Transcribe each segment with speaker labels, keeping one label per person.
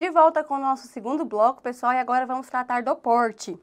Speaker 1: De volta com o nosso segundo bloco, pessoal, e agora vamos tratar do porte.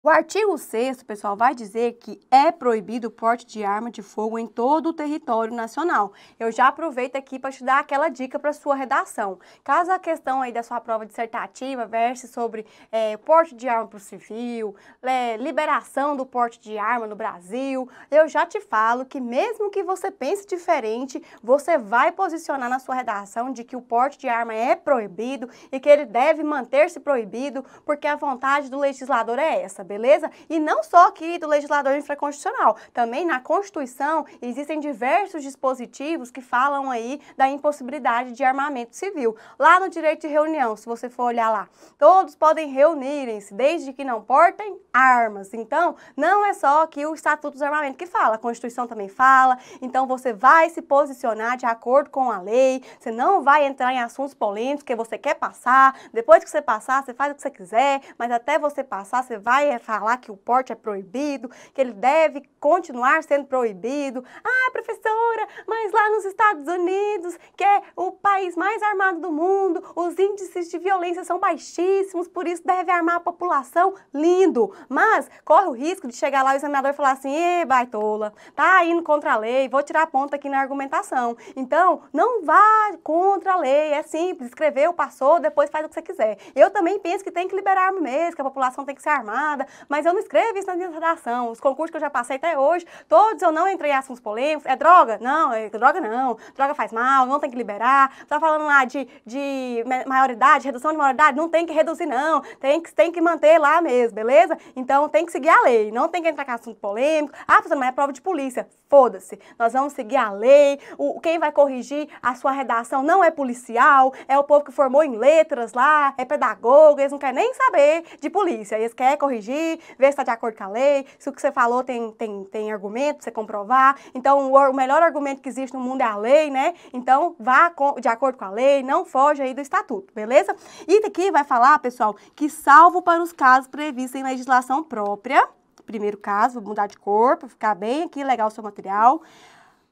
Speaker 1: O artigo 6 pessoal, vai dizer que é proibido o porte de arma de fogo em todo o território nacional. Eu já aproveito aqui para te dar aquela dica para sua redação. Caso a questão aí da sua prova dissertativa verse sobre é, porte de arma para o civil, é, liberação do porte de arma no Brasil, eu já te falo que mesmo que você pense diferente, você vai posicionar na sua redação de que o porte de arma é proibido e que ele deve manter-se proibido, porque a vontade do legislador é essa beleza? E não só aqui do legislador infraconstitucional, também na Constituição existem diversos dispositivos que falam aí da impossibilidade de armamento civil. Lá no direito de reunião, se você for olhar lá, todos podem reunirem-se desde que não portem armas. Então, não é só aqui o Estatuto dos Armamentos que fala, a Constituição também fala. Então, você vai se posicionar de acordo com a lei, você não vai entrar em assuntos polêmicos que você quer passar. Depois que você passar, você faz o que você quiser, mas até você passar, você vai falar que o porte é proibido, que ele deve continuar sendo proibido. Ah, professora, mas lá nos Estados Unidos, que é o país mais armado do mundo, os índices de violência são baixíssimos, por isso deve armar a população. Lindo! Mas corre o risco de chegar lá o examinador e falar assim: ê, baitola, tá indo contra a lei, vou tirar a ponta aqui na argumentação. Então, não vá contra a lei, é simples, escreveu, passou, depois faz o que você quiser. Eu também penso que tem que liberar mesmo, que a população tem que ser armada, mas eu não escrevo isso na minha redação. Os concursos que eu já passei até hoje, todos eu não entrei em assuntos polêmicos. É droga? Não, é droga não. Droga faz mal, não tem que liberar. Tá falando lá de, de maioridade, redução de maioridade, não tem que reduzir não. Tem que, tem que manter lá mesmo, beleza? Então tem que seguir a lei, não tem que entrar com assunto polêmico. Ah, professora, mas é prova de polícia. Foda-se. Nós vamos seguir a lei. O, quem vai corrigir a sua redação não é policial, é o povo que formou em letras lá, é pedagogo, eles não querem nem saber de polícia. Eles querem corrigir ali, ver se está de acordo com a lei, se o que você falou tem, tem, tem argumento, você comprovar. Então, o, o melhor argumento que existe no mundo é a lei, né? Então, vá com, de acordo com a lei, não foge aí do estatuto, beleza? E aqui vai falar, pessoal, que salvo para os casos previstos em legislação própria, primeiro caso, vou mudar de corpo, ficar bem aqui, legal o seu material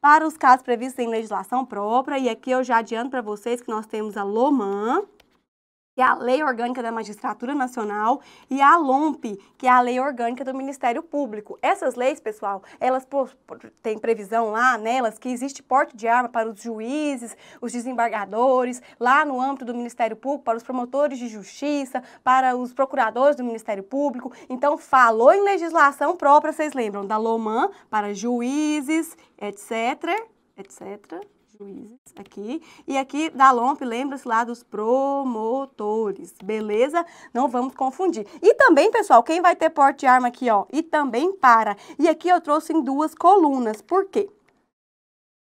Speaker 1: para os casos previstos em legislação própria, e aqui eu já adianto para vocês que nós temos a LOMAN, que é a Lei Orgânica da Magistratura Nacional, e a LOMP, que é a Lei Orgânica do Ministério Público. Essas leis, pessoal, elas têm previsão lá nelas né, que existe porte de arma para os juízes, os desembargadores, lá no âmbito do Ministério Público, para os promotores de justiça, para os procuradores do Ministério Público. Então, falou em legislação própria, vocês lembram, da LOMAN para juízes, etc, etc juízes aqui. E aqui da LOMP, lembra-se lá dos promotores, beleza? Não vamos confundir. E também, pessoal, quem vai ter porte de arma aqui, ó, e também para. E aqui eu trouxe em duas colunas, por quê?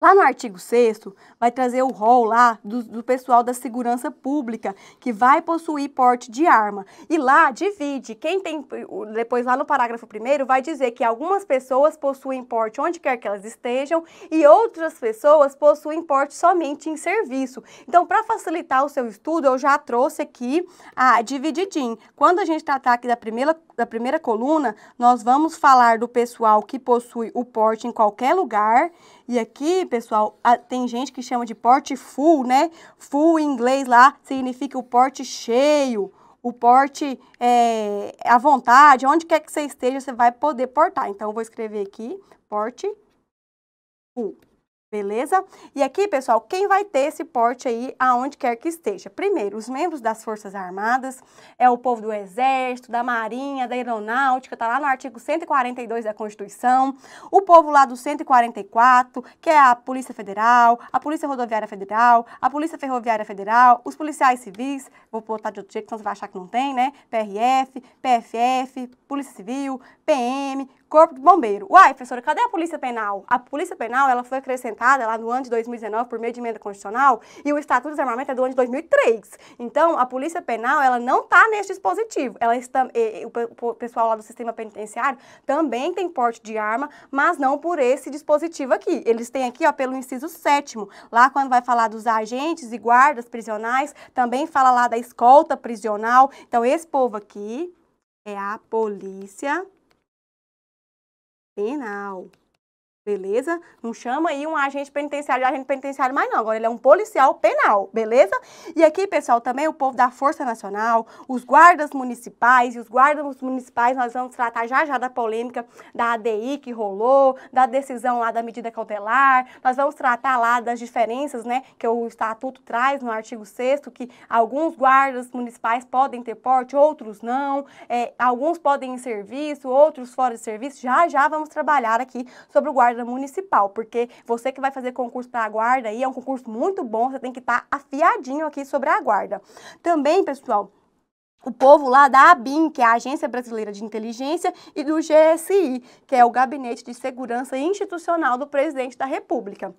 Speaker 1: Lá no artigo 6 vai trazer o rol lá do, do, pessoal da segurança pública, que vai possuir porte de arma. E lá divide, quem tem, depois lá no parágrafo 1 vai dizer que algumas pessoas possuem porte onde quer que elas estejam e outras pessoas possuem porte somente em serviço. Então, para facilitar o seu estudo, eu já trouxe aqui a divididinha. Quando a gente tratar aqui da primeira, da primeira coluna, nós vamos falar do pessoal que possui o porte em qualquer lugar e aqui, pessoal, tem gente que chama de porte full, né? Full em inglês lá significa o porte cheio, o porte é, à vontade, onde quer que você esteja, você vai poder portar. Então, eu vou escrever aqui, porte full. Beleza? E aqui, pessoal, quem vai ter esse porte aí aonde quer que esteja? Primeiro, os membros das Forças Armadas, é o povo do Exército, da Marinha, da Aeronáutica, tá lá no artigo 142 da Constituição. O povo lá do 144, que é a Polícia Federal, a Polícia Rodoviária Federal, a Polícia Ferroviária Federal, os policiais civis, vou botar de outro jeito, senão você vai achar que não tem, né? PRF, PFF, Polícia Civil, PM, Corpo de Bombeiro. Uai, professora, cadê a Polícia Penal? A Polícia Penal, ela foi acrescentada lá no ano de 2019 por meio de emenda constitucional e o Estatuto de Desarmamento é do ano de 2003. Então, a Polícia Penal, ela não está neste dispositivo. Ela está, e, e, o pessoal lá do sistema penitenciário também tem porte de arma, mas não por esse dispositivo aqui. Eles têm aqui, ó, pelo inciso 7 lá quando vai falar dos agentes e guardas prisionais, também fala lá da escolta prisional. Então, esse povo aqui é a polícia penal. Beleza? Não chama aí um agente penitenciário de agente penitenciário mais não. Agora ele é um policial penal, beleza? E aqui, pessoal, também o povo da Força Nacional, os guardas municipais, e os guardas municipais nós vamos tratar já já da polêmica da ADI que rolou, da decisão lá da medida cautelar, nós vamos tratar lá das diferenças, né, que o estatuto traz no artigo 6 que alguns guardas municipais podem ter porte, outros não, é, alguns podem em serviço, outros fora de serviço. Já já vamos trabalhar aqui sobre o guarda guarda municipal, porque você que vai fazer concurso para a guarda aí, é um concurso muito bom, você tem que estar tá afiadinho aqui sobre a guarda. Também, pessoal, o povo lá da ABIN, que é a Agência Brasileira de Inteligência, e do GSI, que é o Gabinete de Segurança Institucional do Presidente da República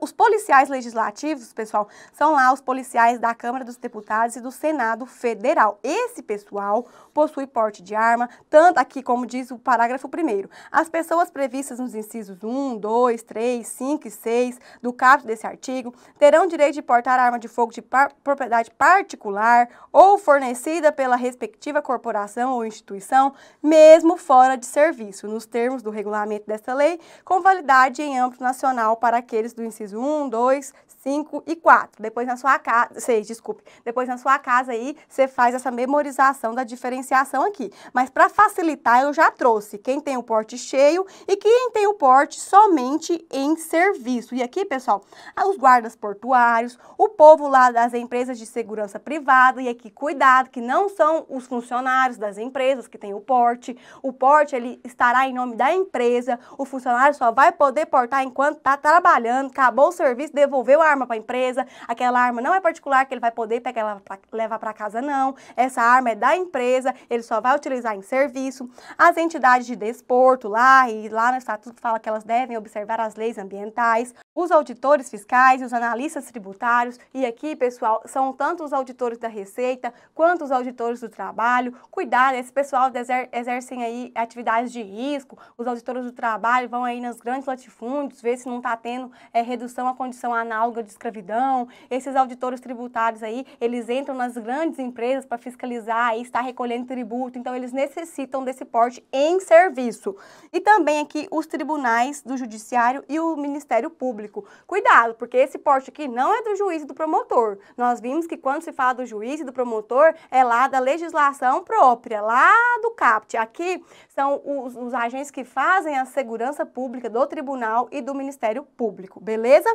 Speaker 1: os policiais legislativos, pessoal, são lá os policiais da Câmara dos Deputados e do Senado Federal. Esse pessoal possui porte de arma, tanto aqui como diz o parágrafo 1 As pessoas previstas nos incisos 1, 2, 3, 5 e 6 do caput desse artigo terão direito de portar arma de fogo de par propriedade particular ou fornecida pela respectiva corporação ou instituição, mesmo fora de serviço, nos termos do regulamento desta lei, com validade em âmbito nacional para aqueles do inciso 1, 2, 5 e 4. Depois na sua casa, 6, desculpe. Depois na sua casa aí, você faz essa memorização da diferenciação aqui. Mas para facilitar, eu já trouxe quem tem o porte cheio e quem tem o porte somente em serviço. E aqui, pessoal, os guardas portuários, o povo lá das empresas de segurança privada, e aqui, cuidado, que não são os funcionários das empresas que têm o porte. O porte, ele estará em nome da empresa, o funcionário só vai poder portar enquanto está trabalhando, acabou o serviço, devolveu a arma para a empresa, aquela arma não é particular que ele vai poder pegar ela pra, levar para casa, não. Essa arma é da empresa, ele só vai utilizar em serviço. As entidades de desporto lá, e lá no estatuto fala que elas devem observar as leis ambientais, os auditores fiscais, os analistas tributários, e aqui, pessoal, são tanto os auditores da Receita quanto os auditores do trabalho. Cuidado, esse pessoal exer exercem aí atividades de risco, os auditores do trabalho vão aí nos grandes latifúndios, ver se não está tendo é, redução à condição análoga de escravidão, esses auditores tributários aí, eles entram nas grandes empresas para fiscalizar e estar recolhendo tributo, então eles necessitam desse porte em serviço. E também aqui os tribunais do judiciário e o Ministério Público. Cuidado, porque esse porte aqui não é do juiz e do promotor. Nós vimos que quando se fala do juiz e do promotor, é lá da legislação própria, lá do CAPT. Aqui são os, os agentes que fazem a segurança pública do tribunal e do Ministério Público, beleza?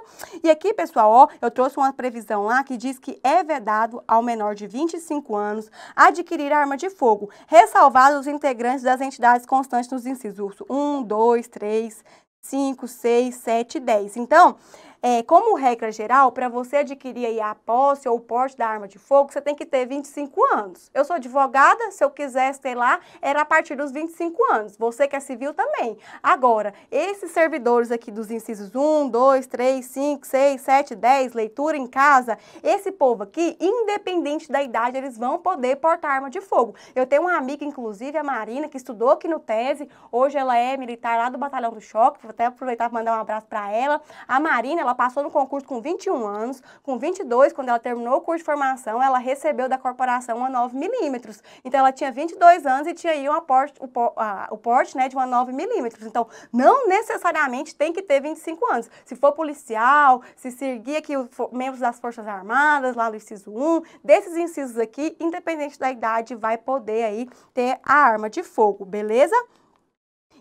Speaker 1: E aqui, pessoal, pessoal, ó, eu trouxe uma previsão lá que diz que é vedado ao menor de 25 anos adquirir arma de fogo, ressalvados os integrantes das entidades constantes nos incisos 1, 2, 3, 5, 6, 7 10. Então, é, como regra geral, para você adquirir a posse ou o porte da arma de fogo, você tem que ter 25 anos. Eu sou advogada, se eu quisesse ter lá, era a partir dos 25 anos. Você que é civil também. Agora, esses servidores aqui dos incisos 1, 2, 3, 5, 6, 7, 10, leitura em casa, esse povo aqui, independente da idade, eles vão poder portar arma de fogo. Eu tenho uma amiga, inclusive, a Marina, que estudou aqui no Tese, hoje ela é militar lá do Batalhão do Choque, vou até aproveitar para mandar um abraço para ela. A Marina, ela ela passou no concurso com 21 anos, com 22, quando ela terminou o curso de formação, ela recebeu da corporação uma 9 milímetros. Então, ela tinha 22 anos e tinha aí uma porte, o, a, o porte né, de uma 9 milímetros. Então, não necessariamente tem que ter 25 anos. Se for policial, se seguir aqui for, membros das Forças Armadas, lá no inciso 1, desses incisos aqui, independente da idade, vai poder aí ter a arma de fogo, beleza?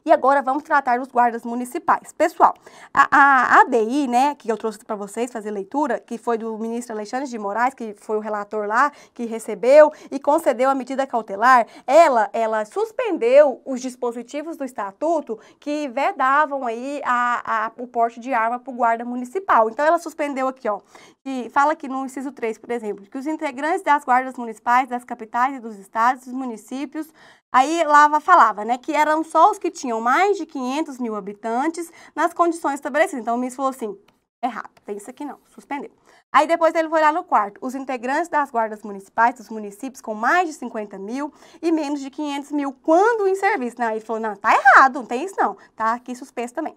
Speaker 1: E agora vamos tratar dos guardas municipais. Pessoal, a, a ADI, né, que eu trouxe para vocês fazer leitura, que foi do ministro Alexandre de Moraes, que foi o relator lá, que recebeu e concedeu a medida cautelar, ela, ela suspendeu os dispositivos do estatuto que vedavam aí a, a, o porte de arma para o guarda municipal. Então ela suspendeu aqui, ó, e fala que no inciso 3, por exemplo, que os integrantes das guardas municipais das capitais e dos estados, dos municípios, Aí Lava falava, né, que eram só os que tinham mais de 500 mil habitantes nas condições estabelecidas. Então o ministro falou assim, errado, tem isso aqui não, suspendeu. Aí depois ele foi lá no quarto, os integrantes das guardas municipais dos municípios com mais de 50 mil e menos de 500 mil quando em serviço. Aí ele falou, não, tá errado, não tem isso não, tá aqui suspenso também.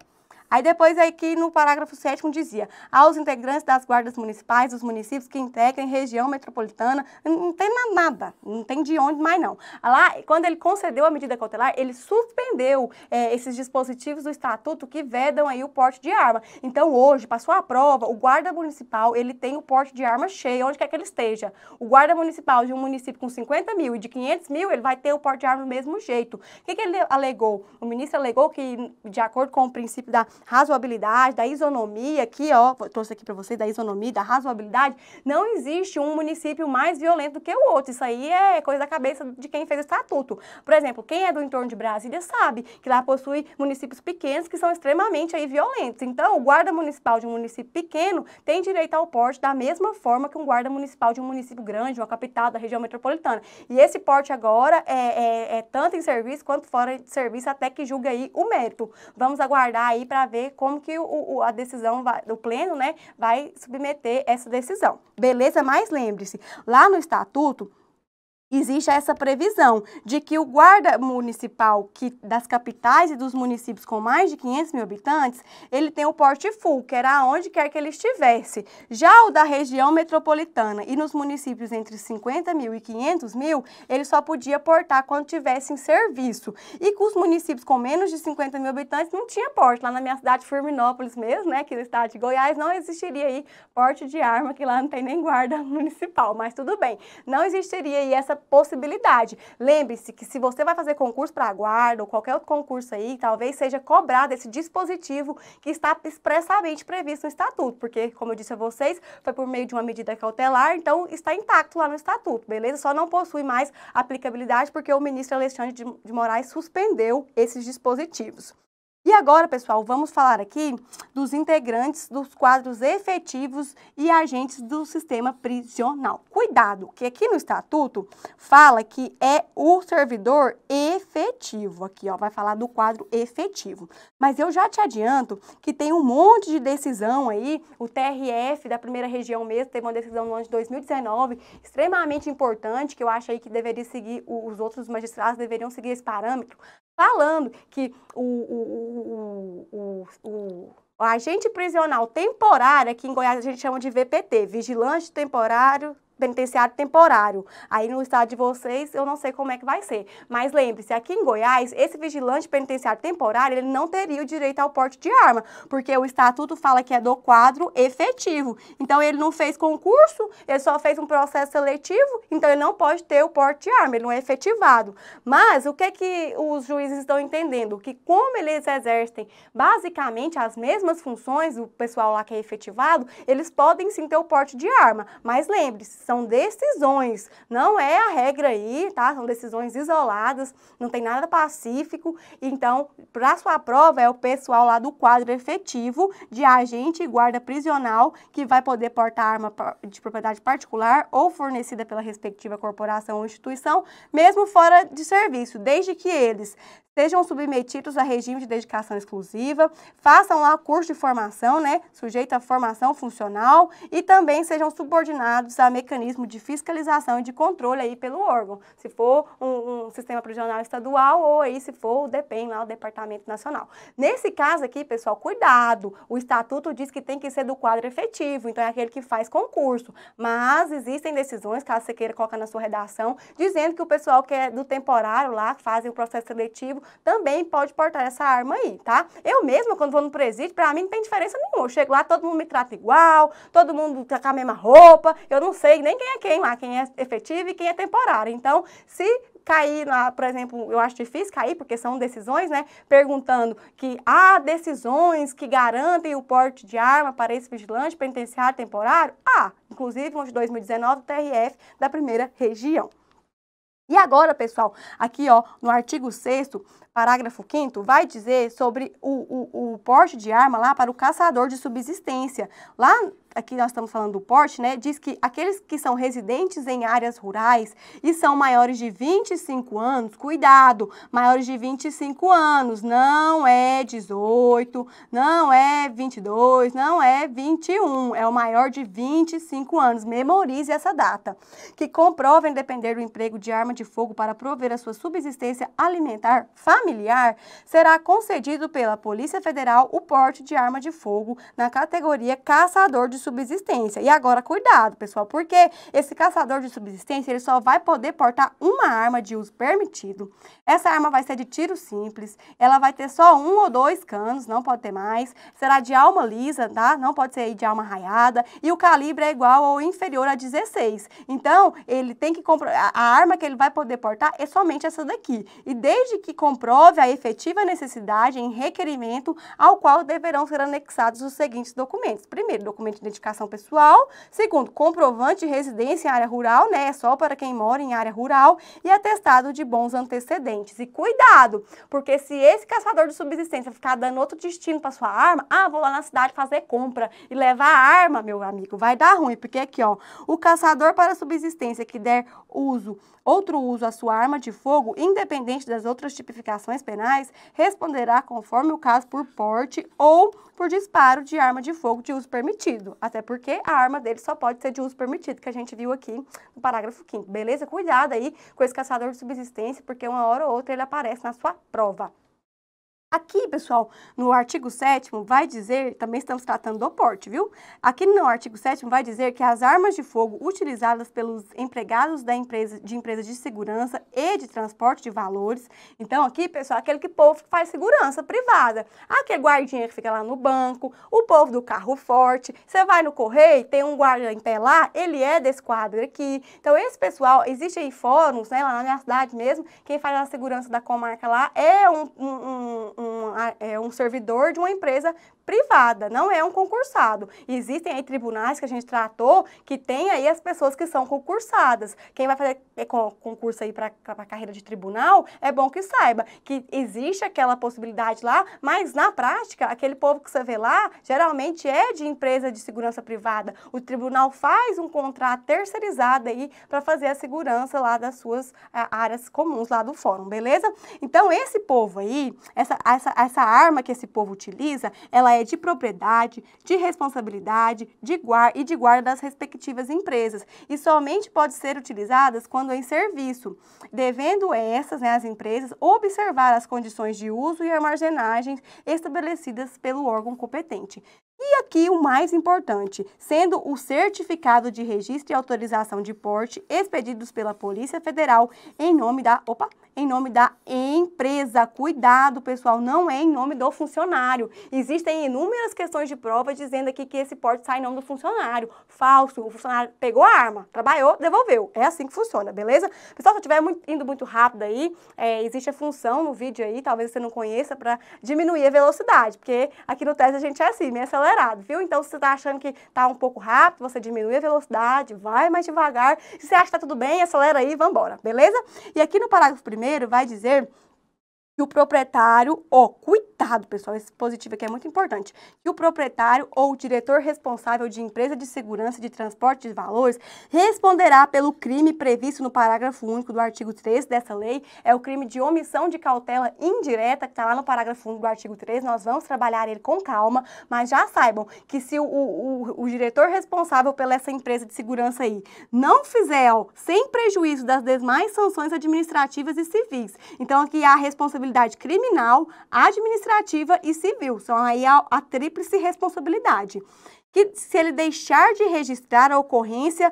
Speaker 1: Aí depois aí é que no parágrafo 7 dizia, aos integrantes das guardas municipais, dos municípios que integrem região metropolitana, não tem nada, não tem de onde mais não. Lá, quando ele concedeu a medida cautelar, ele suspendeu é, esses dispositivos do estatuto que vedam aí o porte de arma. Então hoje, passou a prova, o guarda municipal, ele tem o porte de arma cheio, onde quer que ele esteja. O guarda municipal de um município com 50 mil e de 500 mil, ele vai ter o porte de arma do mesmo jeito. O que, que ele alegou? O ministro alegou que, de acordo com o princípio da razoabilidade, da isonomia aqui, ó, trouxe aqui para vocês da isonomia, da razoabilidade, não existe um município mais violento do que o outro. Isso aí é coisa da cabeça de quem fez o estatuto. Por exemplo, quem é do entorno de Brasília sabe que lá possui municípios pequenos que são extremamente aí violentos. Então, o guarda municipal de um município pequeno tem direito ao porte da mesma forma que um guarda municipal de um município grande, uma capital da região metropolitana. E esse porte agora é, é, é tanto em serviço quanto fora de serviço até que julgue aí o mérito. Vamos aguardar aí para ver como que o, o, a decisão vai, do pleno né, vai submeter essa decisão. Beleza? Mas lembre-se, lá no estatuto, existe essa previsão de que o guarda municipal que, das capitais e dos municípios com mais de 500 mil habitantes, ele tem o porte full, que era onde quer que ele estivesse. Já o da região metropolitana e nos municípios entre 50 mil e 500 mil, ele só podia portar quando tivesse em serviço. E com os municípios com menos de 50 mil habitantes não tinha porte. Lá na minha cidade, Firminópolis mesmo, né, aqui no estado de Goiás, não existiria aí porte de arma, que lá não tem nem guarda municipal, mas tudo bem. Não existiria aí essa possibilidade. Lembre-se que se você vai fazer concurso para guarda ou qualquer outro concurso aí, talvez seja cobrado esse dispositivo que está expressamente previsto no estatuto, porque, como eu disse a vocês, foi por meio de uma medida cautelar, então está intacto lá no estatuto, beleza? Só não possui mais aplicabilidade porque o ministro Alexandre de Moraes suspendeu esses dispositivos. E agora, pessoal, vamos falar aqui dos integrantes dos quadros efetivos e agentes do sistema prisional. Cuidado, que aqui no estatuto fala que é o servidor efetivo. Aqui, ó, vai falar do quadro efetivo. Mas eu já te adianto que tem um monte de decisão aí, o TRF da primeira região mesmo teve uma decisão no ano de 2019, extremamente importante, que eu acho aí que deveria seguir, os outros magistrados deveriam seguir esse parâmetro, falando que o, o, o, o o agente prisional temporário, aqui em Goiás a gente chama de VPT, vigilante temporário penitenciário temporário. Aí no estado de vocês, eu não sei como é que vai ser. Mas lembre-se, aqui em Goiás, esse vigilante penitenciário temporário, ele não teria o direito ao porte de arma, porque o estatuto fala que é do quadro efetivo. Então ele não fez concurso, ele só fez um processo seletivo, então ele não pode ter o porte de arma, ele não é efetivado. Mas o que que os juízes estão entendendo? Que como eles exercem basicamente as mesmas funções, o pessoal lá que é efetivado, eles podem sim ter o porte de arma. Mas lembre-se, são decisões, não é a regra aí, tá? São decisões isoladas, não tem nada pacífico. Então, para sua prova é o pessoal lá do quadro efetivo de agente e guarda prisional que vai poder portar arma de propriedade particular ou fornecida pela respectiva corporação ou instituição, mesmo fora de serviço, desde que eles sejam submetidos a regime de dedicação exclusiva, façam lá curso de formação, né, sujeito à formação funcional e também sejam subordinados a mecanismo de fiscalização e de controle aí pelo órgão, se for um, um sistema prisional estadual ou aí se for o DEPEN lá, o Departamento Nacional. Nesse caso aqui, pessoal, cuidado, o estatuto diz que tem que ser do quadro efetivo, então é aquele que faz concurso, mas existem decisões, caso você queira colocar na sua redação, dizendo que o pessoal que é do temporário lá, que fazem o processo seletivo, também pode portar essa arma aí, tá? Eu mesma, quando vou no presídio, pra mim não tem diferença nenhuma. Eu chego lá, todo mundo me trata igual, todo mundo tá com a mesma roupa, eu não sei nem quem é quem lá, quem é efetivo e quem é temporário. Então, se cair, na, por exemplo, eu acho difícil cair, porque são decisões, né? Perguntando que há decisões que garantem o porte de arma para esse vigilante penitenciário temporário? Há, ah, inclusive, um de 2019, TRF da primeira região. E agora, pessoal, aqui ó, no artigo 6 parágrafo 5 vai dizer sobre o, o, o, porte de arma lá para o caçador de subsistência. Lá, aqui nós estamos falando do porte, né? Diz que aqueles que são residentes em áreas rurais e são maiores de 25 anos, cuidado, maiores de 25 anos, não é 18, não é 22, não é 21, é o maior de 25 anos. Memorize essa data. Que comprovem depender do emprego de arma de fogo para prover a sua subsistência alimentar familiar familiar, será concedido pela Polícia Federal o porte de arma de fogo na categoria caçador de subsistência. E agora, cuidado, pessoal, porque esse caçador de subsistência ele só vai poder portar uma arma de uso permitido. Essa arma vai ser de tiro simples, ela vai ter só um ou dois canos, não pode ter mais, será de alma lisa, tá? Não pode ser de alma raiada, e o calibre é igual ou inferior a 16. Então, ele tem que comprar, a arma que ele vai poder portar é somente essa daqui. E desde que comprou prove a efetiva necessidade em requerimento ao qual deverão ser anexados os seguintes documentos. Primeiro, documento de identificação pessoal. Segundo, comprovante de residência em área rural, né? É só para quem mora em área rural. E atestado de bons antecedentes. E cuidado, porque se esse caçador de subsistência ficar dando outro destino para sua arma, ah, vou lá na cidade fazer compra e levar a arma, meu amigo, vai dar ruim, porque aqui, ó, o caçador para subsistência que der uso, outro uso à sua arma de fogo, independente das outras tipificações penais responderá conforme o caso por porte ou por disparo de arma de fogo de uso permitido. Até porque a arma dele só pode ser de uso permitido, que a gente viu aqui no parágrafo 5 Beleza? Cuidado aí com esse caçador de subsistência, porque uma hora ou outra ele aparece na sua prova. Aqui, pessoal, no artigo 7 vai dizer, também estamos tratando do porte, viu? Aqui no artigo 7 vai dizer que as armas de fogo utilizadas pelos empregados da empresa, de empresas de segurança e de transporte de valores. Então, aqui, pessoal, aquele que povo que faz segurança privada. Aquele guardinha que fica lá no banco, o povo do carro forte. Você vai no correio, tem um guarda em pé lá, ele é desse quadro aqui. Então, esse pessoal, existe aí fóruns, né, lá na minha cidade mesmo, quem faz a segurança da comarca lá é um, um, um um, é, um servidor de uma empresa privada, não é um concursado. Existem aí tribunais que a gente tratou que tem aí as pessoas que são concursadas. Quem vai fazer é concurso aí para a carreira de tribunal, é bom que saiba que existe aquela possibilidade lá, mas na prática, aquele povo que você vê lá, geralmente é de empresa de segurança privada. O tribunal faz um contrato terceirizado aí para fazer a segurança lá das suas é, áreas comuns lá do fórum, beleza? Então, esse povo aí, essa, essa, essa arma que esse povo utiliza, ela é, de propriedade, de responsabilidade de guar e de guarda das respectivas empresas e somente pode ser utilizadas quando em serviço, devendo essas, né, as empresas, observar as condições de uso e armazenagem estabelecidas pelo órgão competente. E aqui o mais importante, sendo o certificado de registro e autorização de porte expedidos pela Polícia Federal em nome da, opa, em nome da empresa. Cuidado, pessoal, não é em nome do funcionário. Existem inúmeras questões de prova dizendo aqui que esse porte sai em nome do funcionário. Falso, o funcionário pegou a arma, trabalhou, devolveu. É assim que funciona, beleza? Pessoal, se eu estiver indo muito rápido aí, é, existe a função no vídeo aí, talvez você não conheça, para diminuir a velocidade, porque aqui no teste a gente é assim, me acelera acelerado, viu? Então, se você está achando que está um pouco rápido, você diminui a velocidade, vai mais devagar. Se você acha que está tudo bem, acelera aí, vamos embora, beleza? E aqui no parágrafo primeiro vai dizer que o proprietário, ó, oh, cuidado pessoal, esse positivo aqui é muito importante, que o proprietário ou o diretor responsável de empresa de segurança de transporte de valores responderá pelo crime previsto no parágrafo único do artigo 3 dessa lei, é o crime de omissão de cautela indireta, que está lá no parágrafo único do artigo 3, nós vamos trabalhar ele com calma, mas já saibam que se o, o, o diretor responsável pela essa empresa de segurança aí não fizer, ó, sem prejuízo das demais sanções administrativas e civis, então aqui há responsabilidade responsabilidade criminal, administrativa e civil. São aí a, a tríplice responsabilidade. Que se ele deixar de registrar a ocorrência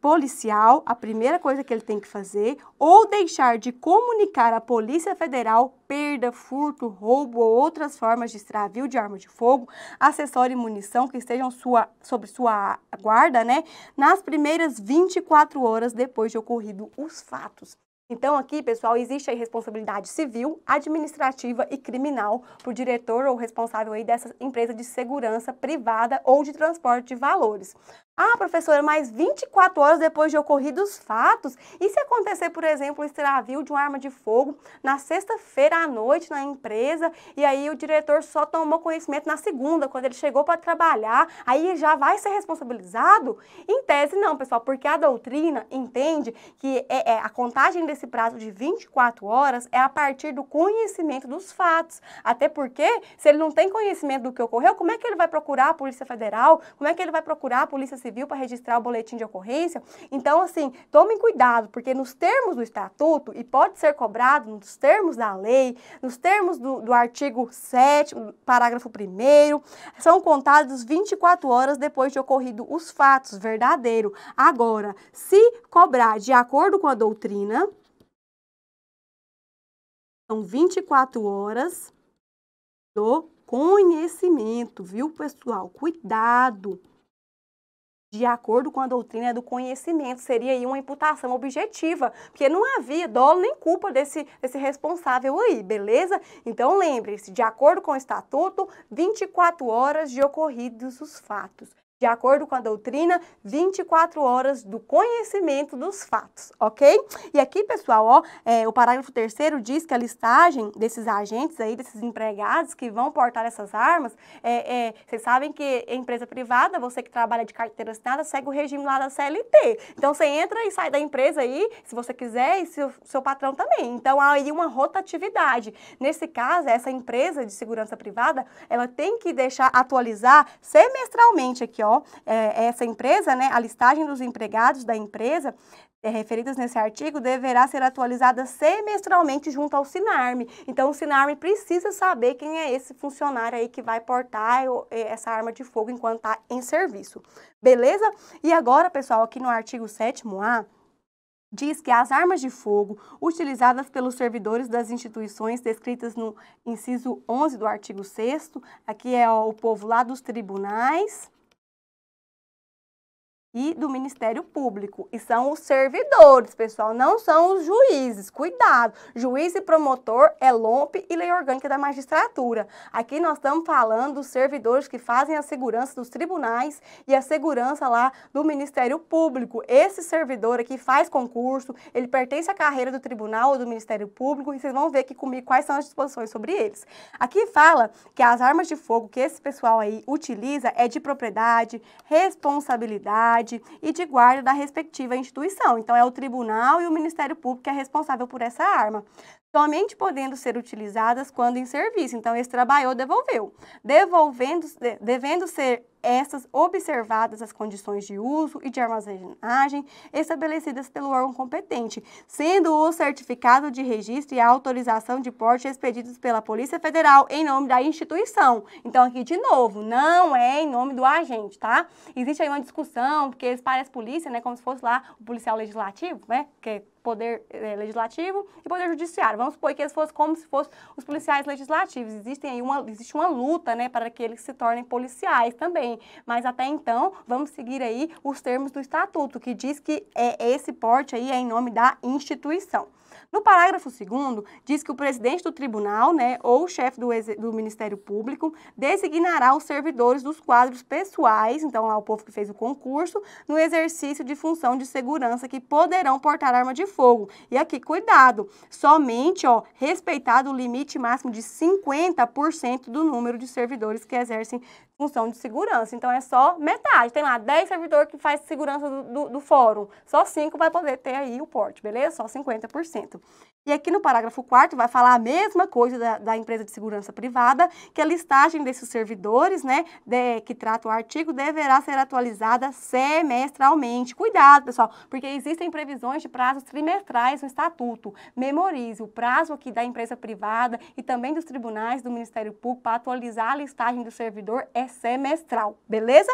Speaker 1: policial, a primeira coisa que ele tem que fazer, ou deixar de comunicar à Polícia Federal perda, furto, roubo ou outras formas de extravio de arma de fogo, acessório e munição que estejam sua, sobre sua guarda, né, nas primeiras 24 horas depois de ocorrido os fatos. Então, aqui, pessoal, existe a responsabilidade civil, administrativa e criminal para o diretor ou responsável aí dessa empresa de segurança privada ou de transporte de valores. Ah, professora, mas 24 horas depois de ocorridos fatos, e se acontecer, por exemplo, o extravio de uma arma de fogo na sexta-feira à noite na empresa, e aí o diretor só tomou conhecimento na segunda, quando ele chegou para trabalhar, aí já vai ser responsabilizado? Em tese, não, pessoal, porque a doutrina entende que é, é, a contagem desse prazo de 24 horas é a partir do conhecimento dos fatos. Até porque, se ele não tem conhecimento do que ocorreu, como é que ele vai procurar a Polícia Federal? Como é que ele vai procurar a Polícia Civil para registrar o boletim de ocorrência. Então, assim, tomem cuidado, porque nos termos do estatuto, e pode ser cobrado nos termos da lei, nos termos do, do artigo 7, parágrafo 1, são contados 24 horas depois de ocorrido os fatos, verdadeiro. Agora, se cobrar de acordo com a doutrina, são 24 horas do conhecimento, viu, pessoal? Cuidado! de acordo com a doutrina do conhecimento. Seria aí uma imputação objetiva, porque não havia dolo nem culpa desse, desse responsável aí, beleza? Então lembre-se, de acordo com o estatuto, 24 horas de ocorridos os fatos de acordo com a doutrina, 24 horas do conhecimento dos fatos, ok? E aqui, pessoal, ó, é, o parágrafo terceiro diz que a listagem desses agentes aí, desses empregados que vão portar essas armas, é, é, vocês sabem que é empresa privada, você que trabalha de carteira assinada, segue o regime lá da CLT. Então, você entra e sai da empresa aí, se você quiser, e seu, seu patrão também. Então, há aí uma rotatividade. Nesse caso, essa empresa de segurança privada, ela tem que deixar atualizar semestralmente aqui, ó, é, é, essa empresa, né, a listagem dos empregados da empresa é, referidas nesse artigo deverá ser atualizada semestralmente junto ao Sinarme. Então, o Sinarme precisa saber quem é esse funcionário aí que vai portar é, essa arma de fogo enquanto está em serviço. Beleza? E agora, pessoal, aqui no artigo 7A, diz que as armas de fogo utilizadas pelos servidores das instituições descritas no inciso 11 do artigo 6 aqui é o povo lá dos tribunais, e do Ministério Público. E são os servidores, pessoal, não são os juízes. Cuidado! Juiz e promotor é LOMP e Lei Orgânica da Magistratura. Aqui nós estamos falando dos servidores que fazem a segurança dos tribunais e a segurança lá do Ministério Público. Esse servidor aqui faz concurso, ele pertence à carreira do tribunal ou do Ministério Público e vocês vão ver aqui comigo quais são as disposições sobre eles. Aqui fala que as armas de fogo que esse pessoal aí utiliza é de propriedade, responsabilidade, e de guarda da respectiva instituição. Então, é o tribunal e o Ministério Público que é responsável por essa arma somente podendo ser utilizadas quando em serviço. Então, esse trabalhou, devolveu. Devolvendo, devendo ser essas observadas as condições de uso e de armazenagem estabelecidas pelo órgão competente, sendo o certificado de registro e a autorização de porte expedidos pela Polícia Federal em nome da instituição. Então aqui de novo, não é em nome do agente, tá? Existe aí uma discussão, porque eles parecem polícia, né, como se fosse lá o policial legislativo, né, que poder eh, legislativo e poder judiciário. Vamos supor que eles fossem como se fossem os policiais legislativos. Existem aí uma, existe uma luta né, para que eles se tornem policiais também. Mas até então, vamos seguir aí os termos do estatuto, que diz que é, esse porte aí é em nome da instituição. No parágrafo 2 diz que o presidente do tribunal, né, ou o chefe do, do, Ministério Público, designará os servidores dos quadros pessoais, então lá o povo que fez o concurso, no exercício de função de segurança que poderão portar arma de fogo. E aqui, cuidado, somente, ó, respeitado o limite máximo de 50% do número de servidores que exercem função de segurança. Então é só metade. Tem lá 10 servidores que faz segurança do, do, do fórum. Só 5 vai poder ter aí o porte, beleza? Só 50%. E aqui no parágrafo 4 vai falar a mesma coisa da, da, empresa de segurança privada, que a listagem desses servidores, né, de, que trata o artigo, deverá ser atualizada semestralmente. Cuidado, pessoal, porque existem previsões de prazos trimestrais no estatuto. Memorize o prazo aqui da empresa privada e também dos tribunais do Ministério Público para atualizar a listagem do servidor é semestral, beleza?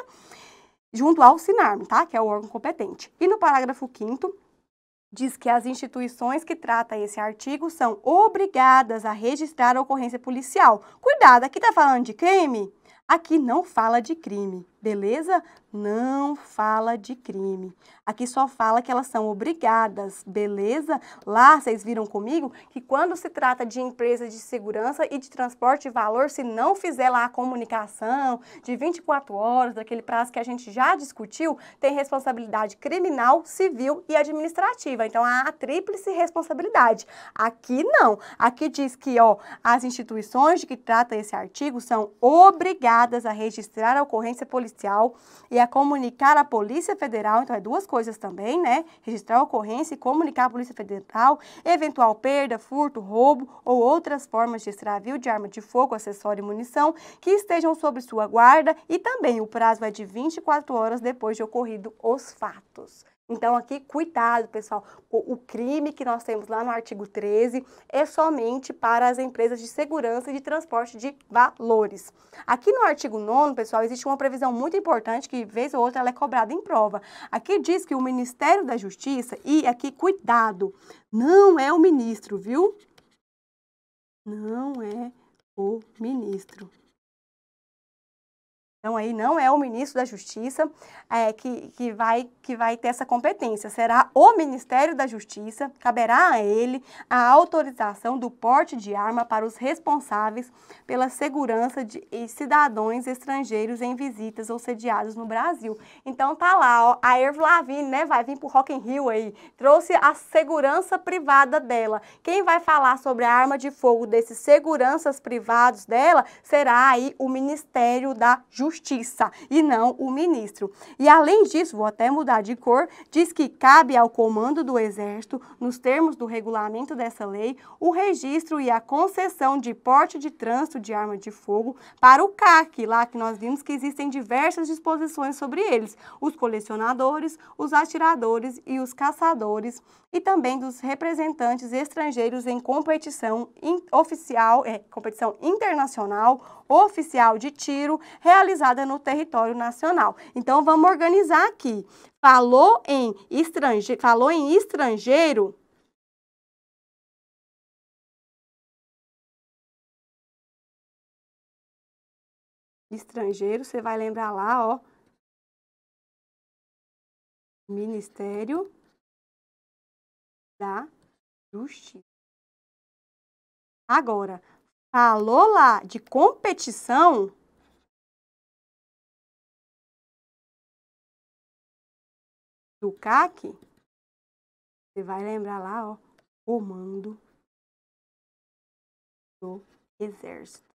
Speaker 1: Junto ao SINARM, tá? Que é o órgão competente. E no parágrafo 5 diz que as instituições que tratam esse artigo são obrigadas a registrar a ocorrência policial. Cuidado, aqui está falando de crime? Aqui não fala de crime beleza? Não fala de crime. Aqui só fala que elas são obrigadas, beleza? Lá vocês viram comigo que quando se trata de empresa de segurança e de transporte de valor, se não fizer lá a comunicação de 24 horas, daquele prazo que a gente já discutiu, tem responsabilidade criminal, civil e administrativa. Então há a tríplice responsabilidade. Aqui não. Aqui diz que, ó, as instituições de que trata esse artigo são obrigadas a registrar a ocorrência policial policial e a comunicar à Polícia Federal, então é duas coisas também, né? Registrar a ocorrência e comunicar à Polícia Federal eventual perda, furto, roubo ou outras formas de extravio de arma de fogo, acessório e munição que estejam sob sua guarda e também o prazo é de 24 horas depois de ocorrido os fatos. Então, aqui, cuidado, pessoal. O, o, crime que nós temos lá no artigo 13 é somente para as empresas de segurança e de transporte de valores. Aqui no artigo 9, pessoal, existe uma previsão muito importante que, vez ou outra, ela é cobrada em prova. Aqui diz que o Ministério da Justiça, e aqui, cuidado, não é o ministro, viu? Não é o ministro. Então, aí não é o ministro da Justiça é, que, que, vai, que vai ter essa competência, será o Ministério da Justiça, caberá a ele a autorização do porte de arma para os responsáveis pela segurança de cidadãos estrangeiros em visitas ou sediados no Brasil. Então, tá lá, ó, a Ervo Lavigne, né, vai vir pro Rock in Rio aí, trouxe a segurança privada dela. Quem vai falar sobre a arma de fogo desses seguranças privados dela será aí o Ministério da Justiça. Justiça e não o ministro. E além disso, vou até mudar de cor, diz que cabe ao comando do Exército, nos termos do regulamento dessa lei, o registro e a concessão de porte de trânsito de arma de fogo para o CAC, lá que nós vimos que existem diversas disposições sobre eles, os colecionadores, os atiradores e os caçadores e também dos representantes estrangeiros em competição in, oficial, é, competição internacional oficial de tiro realizada no território nacional. Então vamos organizar aqui. Falou em estrangeiro, falou em estrangeiro, estrangeiro, você vai lembrar lá, ó, Ministério da justiça. Agora, falou lá de competição. Do CAC, você vai lembrar lá, ó, comando do exército.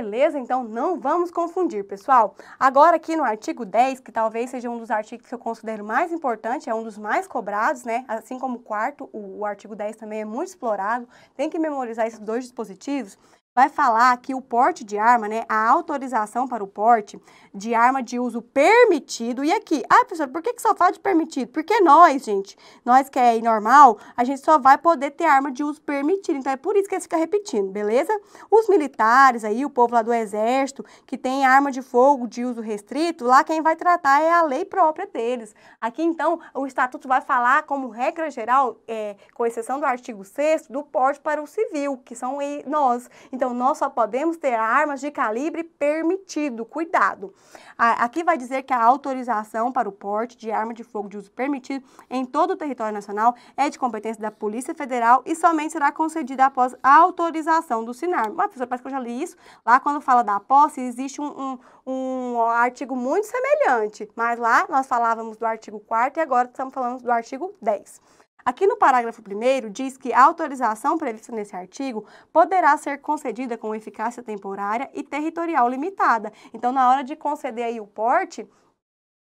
Speaker 1: Beleza? Então não vamos confundir, pessoal. Agora aqui no artigo 10, que talvez seja um dos artigos que eu considero mais importante, é um dos mais cobrados, né? Assim como o quarto, o, o artigo 10 também é muito explorado, tem que memorizar esses dois dispositivos vai falar que o porte de arma, né, a autorização para o porte de arma de uso permitido, e aqui, ah, professor, por que, que só fala de permitido? Porque nós, gente, nós que é normal, a gente só vai poder ter arma de uso permitido, então é por isso que eles ficam repetindo, beleza? Os militares aí, o povo lá do exército, que tem arma de fogo de uso restrito, lá quem vai tratar é a lei própria deles. Aqui, então, o estatuto vai falar como regra geral, é, com exceção do artigo 6 do porte para o civil, que são nós. Então, então, nós só podemos ter armas de calibre permitido. Cuidado! Aqui vai dizer que a autorização para o porte de arma de fogo de uso permitido em todo o território nacional é de competência da Polícia Federal e somente será concedida após a autorização do SINARM. Mas, professor, parece que eu já li isso. Lá, quando fala da posse, existe um, um, um artigo muito semelhante. Mas lá, nós falávamos do artigo 4 e agora estamos falando do artigo 10. Aqui no parágrafo 1 diz que a autorização prevista nesse artigo poderá ser concedida com eficácia temporária e territorial limitada. Então, na hora de conceder aí o porte,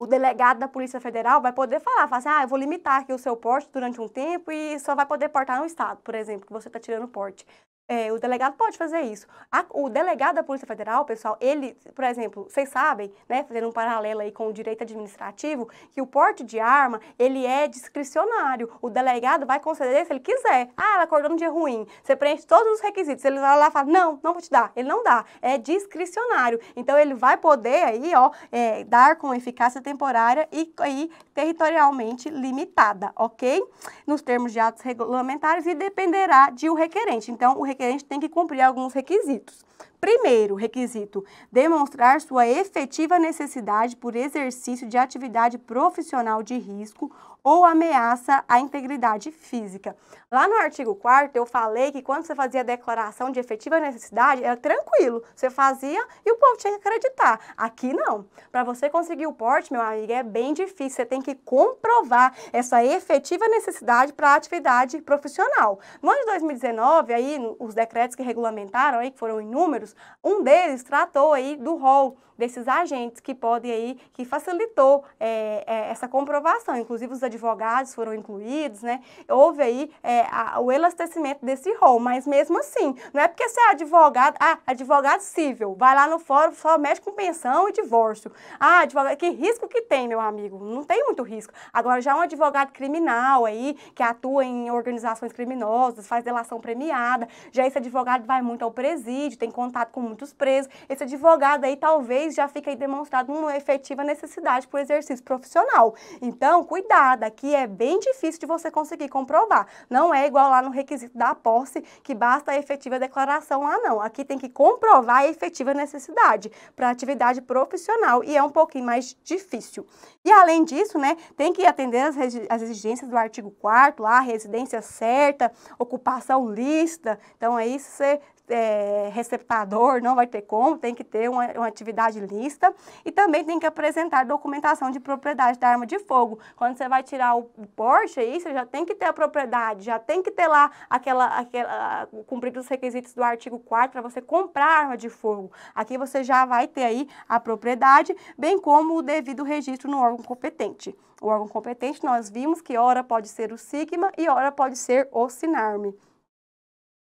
Speaker 1: o delegado da Polícia Federal vai poder falar, falar assim, ah, eu vou limitar aqui o seu porte durante um tempo e só vai poder portar no estado, por exemplo, que você está tirando porte. É, o delegado pode fazer isso. A, o delegado da Polícia Federal, pessoal, ele, por exemplo, vocês sabem, né, fazendo um paralelo aí com o direito administrativo, que o porte de arma, ele é discricionário. O delegado vai conceder se ele quiser. Ah, ela acordou no dia ruim. Você preenche todos os requisitos. Ele vai lá e fala, não, não vou te dar. Ele não dá. É discricionário. Então, ele vai poder aí, ó, é, dar com eficácia temporária e aí territorialmente limitada, ok? Nos termos de atos regulamentares e dependerá de o um requerente. Então, o requerente que a gente tem que cumprir alguns requisitos. Primeiro requisito, demonstrar sua efetiva necessidade por exercício de atividade profissional de risco ou ameaça à integridade física. Lá no artigo 4 eu falei que quando você fazia a declaração de efetiva necessidade, era tranquilo, você fazia e o povo tinha que acreditar. Aqui não. Para você conseguir o porte, meu amigo, é bem difícil, você tem que comprovar essa efetiva necessidade para a atividade profissional. No ano de 2019, aí, os decretos que regulamentaram, aí, que foram inúmeros, um deles tratou aí do rol desses agentes que podem aí, que facilitou é, é, essa comprovação, inclusive os advogados foram incluídos, né? Houve aí é, a, o elastecimento desse rol, mas mesmo assim, não é porque você é advogado, ah, advogado civil, vai lá no fórum, só mexe com pensão e divórcio. Ah, advogado, que risco que tem, meu amigo? Não tem muito risco. Agora, já um advogado criminal aí, que atua em organizações criminosas, faz delação premiada, já esse advogado vai muito ao presídio, tem contato com muitos presos, esse advogado aí talvez já fique aí demonstrado uma efetiva necessidade para o exercício profissional. Então, cuidado dada aqui é bem difícil de você conseguir comprovar. Não é igual lá no requisito da posse, que basta a efetiva declaração lá, não. Aqui tem que comprovar a efetiva necessidade para atividade profissional e é um pouquinho mais difícil. E além disso, né, tem que atender as, as exigências do artigo 4 lá, residência certa, ocupação lista. Então, aí é você é, receptador não vai ter como, tem que ter uma, uma, atividade lista e também tem que apresentar documentação de propriedade da arma de fogo. Quando você vai tirar o Porsche, aí você já tem que ter a propriedade, já tem que ter lá aquela, aquela cumprido os requisitos do artigo 4 para você comprar arma de fogo. Aqui você já vai ter aí a propriedade, bem como o devido registro no órgão competente. O órgão competente nós vimos que ora pode ser o Sigma e ora pode ser o Sinarme.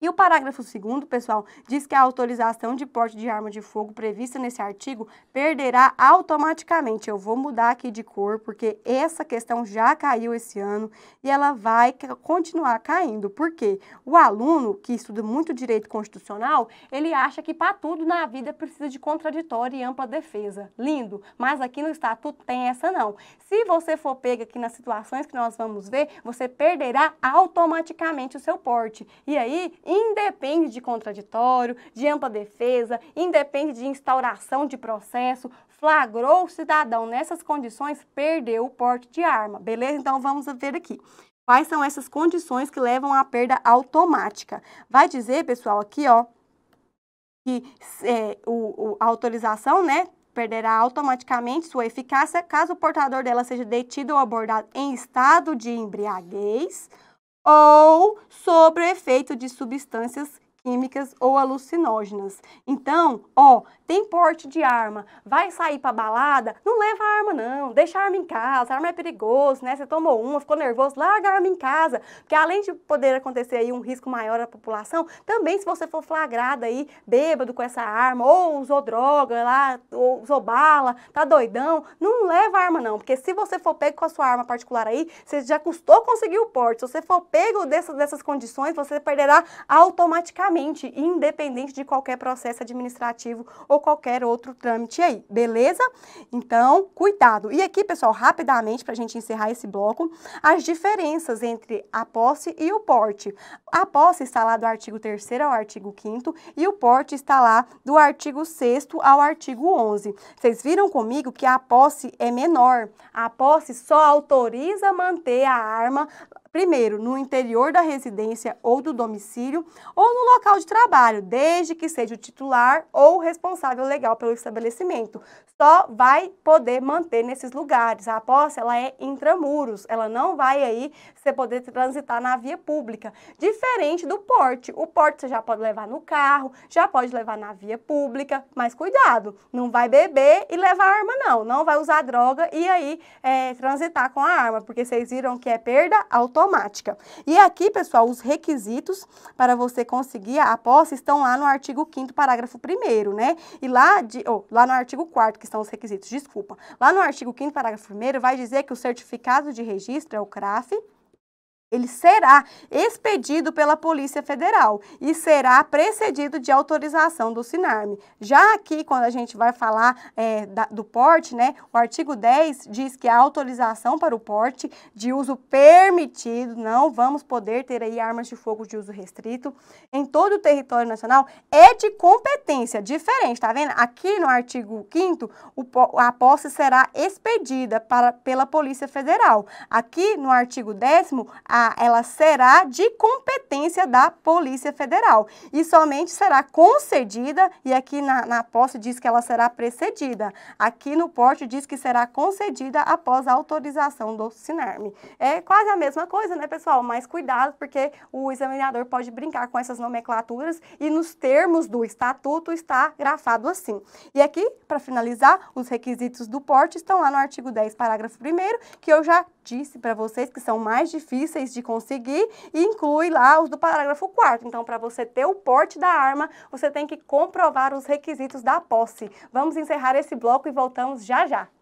Speaker 1: E o parágrafo 2 pessoal, diz que a autorização de porte de arma de fogo prevista nesse artigo perderá automaticamente. Eu vou mudar aqui de cor, porque essa questão já caiu esse ano e ela vai continuar caindo. Por quê? O aluno que estuda muito direito constitucional, ele acha que para tudo na vida precisa de contraditório e ampla defesa. Lindo, mas aqui no estatuto tem essa não. Se você for pega aqui nas situações que nós vamos ver, você perderá automaticamente o seu porte. E aí, independe de contraditório, de ampla defesa, independe de instauração de processo. Flagrou o cidadão nessas condições, perdeu o porte de arma, beleza? Então vamos ver aqui. Quais são essas condições que levam à perda automática? Vai dizer, pessoal, aqui, ó, que é, o, o, a autorização, né, perderá automaticamente sua eficácia caso o portador dela seja detido ou abordado em estado de embriaguez ou sobre o efeito de substâncias químicas ou alucinógenas. Então, ó, tem porte de arma, vai sair pra balada, não leva a arma não, deixa a arma em casa, a arma é perigoso, né? Você tomou uma, ficou nervoso, larga a arma em casa, porque além de poder acontecer aí um risco maior à população, também se você for flagrado aí, bêbado com essa arma, ou usou droga lá, ou usou bala, tá doidão, não leva a arma não, porque se você for pego com a sua arma particular aí, você já custou conseguir o porte, se você for pego dessas, dessas condições, você perderá automaticamente independente de qualquer processo administrativo ou qualquer outro trâmite aí, beleza? Então, cuidado. E aqui, pessoal, rapidamente, para a gente encerrar esse bloco, as diferenças entre a posse e o porte. A posse está lá do artigo 3 ao artigo 5 e o porte está lá do artigo 6 ao artigo 11. Vocês viram comigo que a posse é menor. A posse só autoriza manter a arma primeiro, no interior da residência ou do domicílio ou no local de trabalho, desde que seja o titular ou responsável legal pelo estabelecimento. Só vai poder manter nesses lugares. A posse, ela é intramuros, ela não vai aí você poder transitar na via pública. Diferente do porte. O porte você já pode levar no carro, já pode levar na via pública, mas cuidado, não vai beber e levar arma não, não vai usar droga e aí é, transitar com a arma, porque vocês viram que é perda automática automática. E aqui, pessoal, os requisitos para você conseguir a posse estão lá no artigo 5 parágrafo 1 né? E lá, de, oh, lá no artigo 4 que estão os requisitos, desculpa. Lá no artigo 5 parágrafo 1 vai dizer que o certificado de registro é o CRAF, ele será expedido pela Polícia Federal e será precedido de autorização do SINARME. Já aqui, quando a gente vai falar é, da, do porte, né, o artigo 10 diz que a autorização para o porte de uso permitido, não vamos poder ter aí armas de fogo de uso restrito, em todo o território nacional, é de competência, diferente, tá vendo? Aqui no artigo 5 a posse será expedida para, pela Polícia Federal. Aqui no artigo 10 a a, ela será de competência da Polícia Federal e somente será concedida, e aqui na, na posse diz que ela será precedida, aqui no porte diz que será concedida após a autorização do SINARME. É quase a mesma coisa, né, pessoal? Mas cuidado, porque o examinador pode brincar com essas nomenclaturas e nos termos do estatuto está grafado assim. E aqui, para finalizar, os requisitos do porte estão lá no artigo 10, parágrafo 1 que eu já disse para vocês que são mais difíceis de conseguir e inclui lá os do parágrafo 4. Então, para você ter o porte da arma, você tem que comprovar os requisitos da posse. Vamos encerrar esse bloco e voltamos já já.